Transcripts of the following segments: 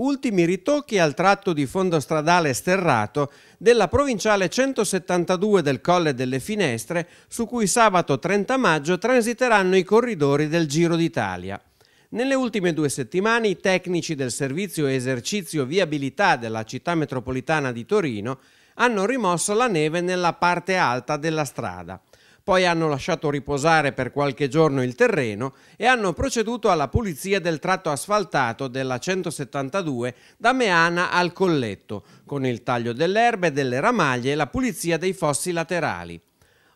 ultimi ritocchi al tratto di fondo stradale sterrato della provinciale 172 del Colle delle Finestre, su cui sabato 30 maggio transiteranno i corridori del Giro d'Italia. Nelle ultime due settimane i tecnici del servizio esercizio viabilità della città metropolitana di Torino hanno rimosso la neve nella parte alta della strada poi hanno lasciato riposare per qualche giorno il terreno e hanno proceduto alla pulizia del tratto asfaltato della 172 da Meana al Colletto, con il taglio dell'erba e delle ramaglie e la pulizia dei fossi laterali.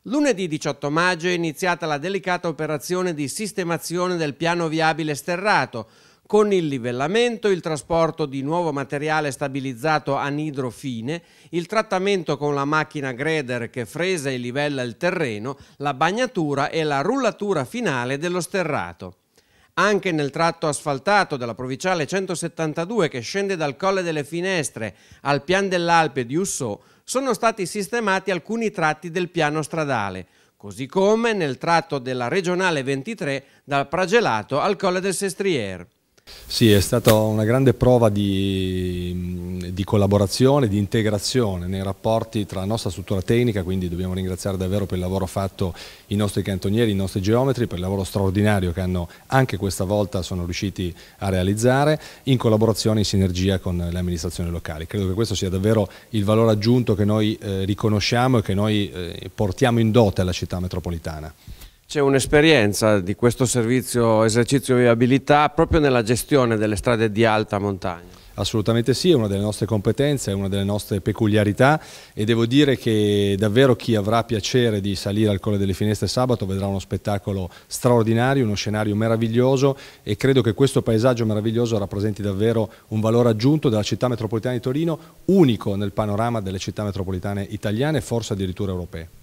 Lunedì 18 maggio è iniziata la delicata operazione di sistemazione del piano viabile sterrato, con il livellamento, il trasporto di nuovo materiale stabilizzato anidro fine, il trattamento con la macchina grader che fresa e livella il terreno, la bagnatura e la rullatura finale dello sterrato. Anche nel tratto asfaltato della provinciale 172 che scende dal Colle delle Finestre al Pian dell'Alpe di Ussò sono stati sistemati alcuni tratti del piano stradale, così come nel tratto della regionale 23 dal Pragelato al Colle del Sestriere. Sì, è stata una grande prova di, di, collaborazione, di integrazione nei rapporti tra la nostra struttura tecnica, quindi dobbiamo ringraziare davvero per il lavoro fatto i nostri cantonieri, i nostri geometri, per il lavoro straordinario che hanno anche questa volta sono riusciti a realizzare, in collaborazione, in sinergia con le amministrazioni locali. Credo che questo sia davvero il valore aggiunto che noi eh, riconosciamo e che noi eh, portiamo in dote alla città metropolitana. C'è un'esperienza di questo servizio esercizio viabilità proprio nella gestione delle strade di alta montagna. Assolutamente sì, è una delle nostre competenze, è una delle nostre peculiarità e devo dire che davvero chi avrà piacere di salire al Colle delle Finestre sabato vedrà uno spettacolo straordinario, uno scenario meraviglioso e credo che questo paesaggio meraviglioso rappresenti davvero un valore aggiunto della città metropolitana di Torino, unico nel panorama delle città metropolitane italiane e forse addirittura europee.